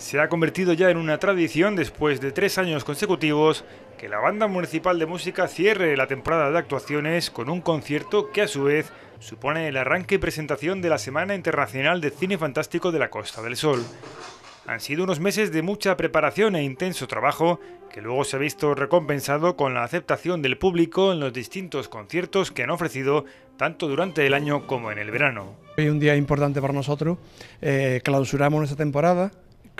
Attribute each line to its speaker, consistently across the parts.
Speaker 1: se ha convertido ya en una tradición después de tres años consecutivos que la Banda Municipal de Música cierre la temporada de actuaciones con un concierto que a su vez supone el arranque y presentación de la Semana Internacional de Cine Fantástico de la Costa del Sol. Han sido unos meses de mucha preparación e intenso trabajo que luego se ha visto recompensado con la aceptación del público en los distintos conciertos que han ofrecido tanto durante el año como en el verano.
Speaker 2: Hoy un día importante para nosotros, eh, clausuramos nuestra temporada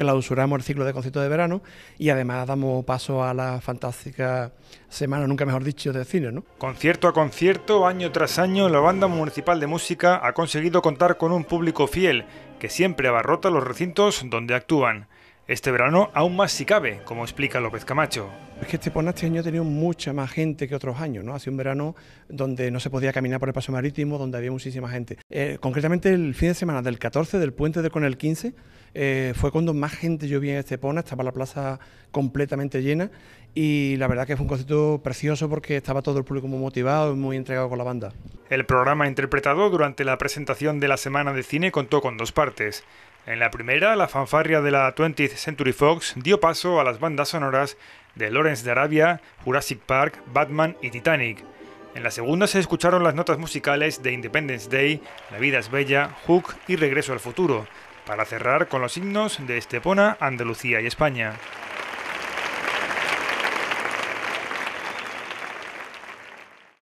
Speaker 2: clausuramos el ciclo de conciertos de verano y además damos paso a la fantástica semana, nunca mejor dicho, de cine.
Speaker 1: Concierto a concierto, año tras año, la Banda Municipal de Música ha conseguido contar con un público fiel que siempre abarrota los recintos donde actúan este verano aún más si cabe, como explica López Camacho.
Speaker 2: Es que este, este año ha tenido mucha más gente que otros años, ¿no? Hace un verano donde no se podía caminar por el paso marítimo, donde había muchísima gente. Eh, concretamente el fin de semana del 14 del puente de con el 15 eh, fue cuando más gente llovía vi en Estepona, estaba la plaza completamente llena y la verdad que fue un concepto precioso porque estaba todo el público muy motivado y muy entregado con la banda.
Speaker 1: El programa interpretado durante la presentación de la Semana de Cine contó con dos partes. En la primera, la fanfarria de la 20th Century Fox dio paso a las bandas sonoras de Lawrence de Arabia, Jurassic Park, Batman y Titanic. En la segunda se escucharon las notas musicales de Independence Day, La vida es bella, Hook y Regreso al futuro, para cerrar con los himnos de Estepona, Andalucía y España.